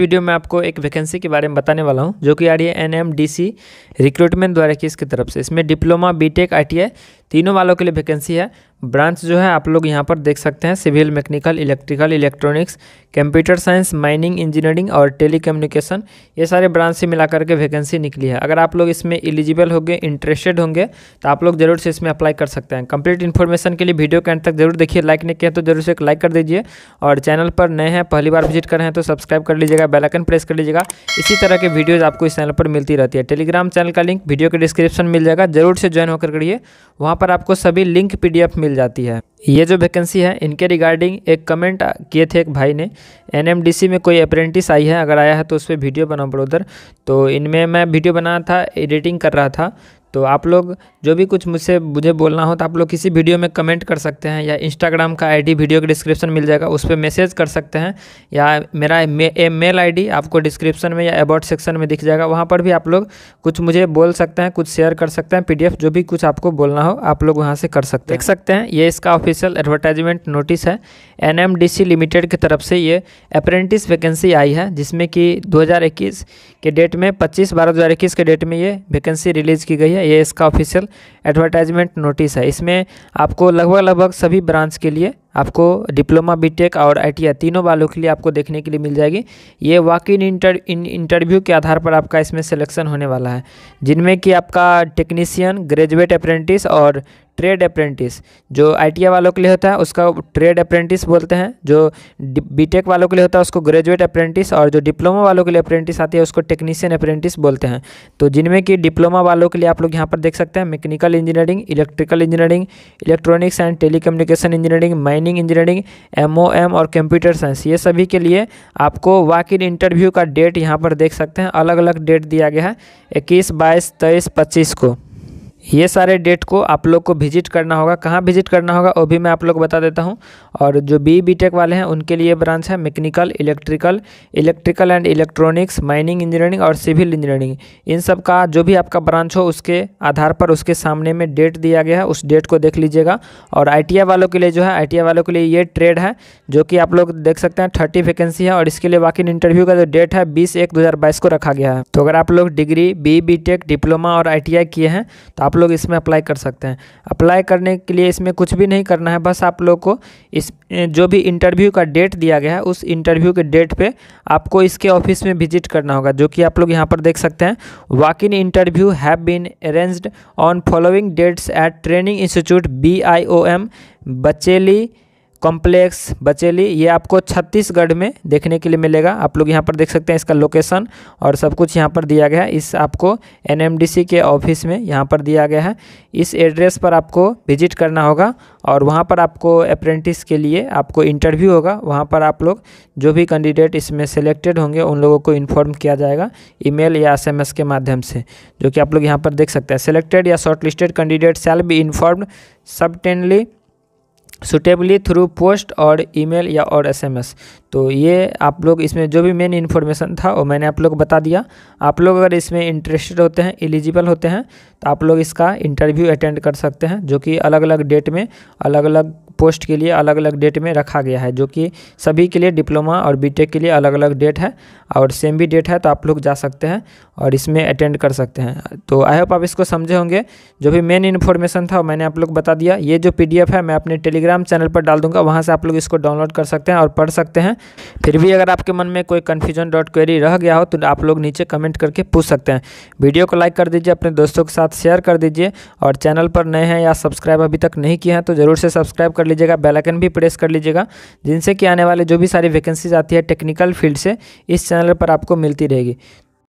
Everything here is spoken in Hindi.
वीडियो में आपको एक वैकेंसी के बारे में बताने वाला हूँ जो कि आ रही है N M D C recruitment द्वारा किसकी तरफ से इसमें diploma B tech I T I तीनों वालों के लिए वैकेंसी है ब्रांच जो है आप लोग यहाँ पर देख सकते हैं civil mechanical electrical electronics computer science mining engineering और टेली ये सारे ब्रांच से मिला करके वैकेंसी निकली है अगर आप लोग इसमें एलिजिबल होंगे इंटरेस्टेड होंगे तो आप लोग जरूर से इसमें अप्लाई कर सकते हैं कंप्लीट इन्फॉर्मेशन के लिए वीडियो के अंत तक जरूर देखिए लाइक नहीं किया तो जरूर से एक लाइक कर दीजिए और चैनल पर नए हैं पहली बार विजिट करें तो सब्सक्राइब कर लीजिएगा बेलाइकन प्रेस कर लीजिएगा इसी तरह के वीडियोज़ आपको इस चैनल पर मिलती रहती है टेलीग्राम चैनल का लिंक वीडियो के डिस्क्रिप्शन मिल जाएगा जरूर से ज्वाइन होकर करिए वहाँ पर आपको सभी लिंक पी मिल मिल जाती है ये जो वैकेंसी है इनके रिगार्डिंग एक कमेंट किए थे एक भाई ने एनएमडीसी में कोई अप्रेंटिस आई है अगर आया है तो उस पर वीडियो बनाओ ब्रोदर तो इनमें मैं वीडियो बना था एडिटिंग कर रहा था तो आप लोग जो भी कुछ मुझसे मुझे बोलना हो तो आप लोग किसी वीडियो में कमेंट कर सकते हैं या इंस्टाग्राम का आईडी वीडियो के डिस्क्रिप्शन मिल जाएगा उस पर मैसेज कर सकते हैं या मेरा मे, मेल आईडी आपको डिस्क्रिप्शन में या अबाउट सेक्शन में दिख जाएगा वहाँ पर भी आप लोग कुछ मुझे बोल सकते हैं कुछ शेयर कर सकते हैं पी जो भी कुछ आपको बोलना हो आप लोग वहाँ से कर सकते हैं देख सकते हैं ये इसका ऑफिशियल एडवर्टाइजमेंट नोटिस है एन लिमिटेड की तरफ से ये अप्रेंटिस वैकेंसी आई है जिसमें कि 2021 के डेट में 25 बारह 2021 के डेट में ये वैकेंसी रिलीज़ की गई है है ये इसका ऑफिशियल एडवर्टाइजमेंट नोटिस है इसमें आपको लगभग लगभग सभी ब्रांच के लिए आपको डिप्लोमा बीटेक और आईटीआई तीनों वालों के लिए आपको देखने के लिए मिल जाएगी ये वाक इन इंटर इंटरव्यू के आधार पर आपका इसमें सिलेक्शन होने वाला है जिनमें कि आपका टेक्नीसियन ग्रेजुएट अप्रेंटिस और ट्रेड अप्रेंटिस जो आई वालों के लिए होता है उसका ट्रेड अप्रेंटिस बोलते हैं जो बीटेक वालों के लिए होता है उसको ग्रेजुएट अप्रेंटिस और जो डिप्लोमा वालों के लिए अप्रेंटिस आती है उसको टेक्नीशियन अप्रेंटिस बोलते हैं तो जिनमें कि डिप्लोमा वालों के लिए आप लोग यहाँ पर देख सकते हैं mechanical engineering electrical engineering electronics and tele engineering mining engineering M और कंप्यूटर साइंस ये सभी के लिए आपको वाक इन इंटरव्यू का डेट यहाँ पर देख सकते हैं अलग अलग डेट दिया गया है इक्कीस बाईस तेईस पच्चीस को ये सारे डेट को आप लोग को विजिट करना होगा कहाँ विजिट करना होगा वो भी मैं आप लोग बता देता हूँ और जो बी बी टेक वाले हैं उनके लिए ब्रांच है mechanical electrical electrical and electronics mining engineering और सिविल इंजीनियरिंग इन सब का जो भी आपका ब्रांच हो उसके आधार पर उसके सामने में डेट दिया गया है उस डेट को देख लीजिएगा और आई वालों के लिए जो है आई वालों के लिए ये ट्रेड है जो कि आप लोग देख सकते हैं थर्टी वैकेंसी है और इसके लिए वाकिन इंटरव्यू का जो डेट है बीस एक दो को रखा गया है तो अगर आप लोग degree B B tech diploma और आई किए हैं तो आप लोग इसमें अप्लाई कर सकते हैं अप्लाई करने के लिए इसमें कुछ भी नहीं करना है बस आप लोग को इस जो भी इंटरव्यू का डेट दिया गया है उस इंटरव्यू के डेट पे आपको इसके ऑफिस में विजिट करना होगा जो कि आप लोग यहाँ पर देख सकते हैं walk in interview have been arranged on following dates at training institute B I O M Bacheli complex Bacheli ये आपको छत्तीसगढ़ में देखने के लिए मिलेगा आप लोग यहाँ पर देख सकते हैं इसका लोकेशन और सब कुछ यहाँ पर दिया गया है इस आपको एनएमडीसी के ऑफिस में यहाँ पर दिया गया है इस एड्रेस पर आपको विजिट करना होगा और वहाँ पर आपको अप्रेंटिस के लिए आपको इंटरव्यू होगा वहाँ पर आप लोग जो भी कैंडिडेट इसमें सेलेक्टेड होंगे उन लोगों को इन्फॉर्म किया जाएगा ईमेल या एसएमएस के माध्यम से जो कि आप लोग यहाँ पर देख सकते हैं सेलेक्टेड या shortlisted candidate shall be informed subsequently suitably through post और ईमेल या और एसएमएस तो ये आप लोग इसमें जो भी मेन इन्फॉर्मेशन था वो मैंने आप लोग बता दिया आप लोग अगर इसमें इंटरेस्टेड होते हैं एलिजिबल होते हैं तो आप लोग इसका इंटरव्यू अटेंड कर सकते हैं जो कि अलग अलग डेट में अलग अलग पोस्ट के लिए अलग अलग डेट में रखा गया है जो कि सभी के लिए डिप्लोमा और बीटेक के लिए अलग अलग डेट है और सेम भी डेट है तो आप लोग जा सकते हैं और इसमें अटेंड कर सकते हैं तो आई होप आप इसको समझे होंगे जो भी मेन इन्फॉर्मेशन था मैंने आप लोग बता दिया ये जो पी है मैं अपने टेलीग्राम चैनल पर डाल दूंगा वहाँ से आप लोग इसको डाउनलोड कर सकते हैं और पढ़ सकते हैं फिर भी अगर आपके मन में कोई कन्फ्यूजन डॉट क्वेरी रह गया हो तो आप लोग नीचे कमेंट करके पूछ सकते हैं वीडियो को लाइक कर दीजिए अपने दोस्तों के साथ शेयर कर दीजिए और चैनल पर नए हैं या सब्सक्राइब अभी तक नहीं किए हैं तो ज़रूर से सब्सक्राइब कर लीजिएगा बेलाइकन भी प्रेस कर लीजिएगा जिनसे कि आने वाले जो भी सारी वैकेंसीज आती है टेक्निकल फील्ड से इस चैनल पर आपको मिलती रहेगी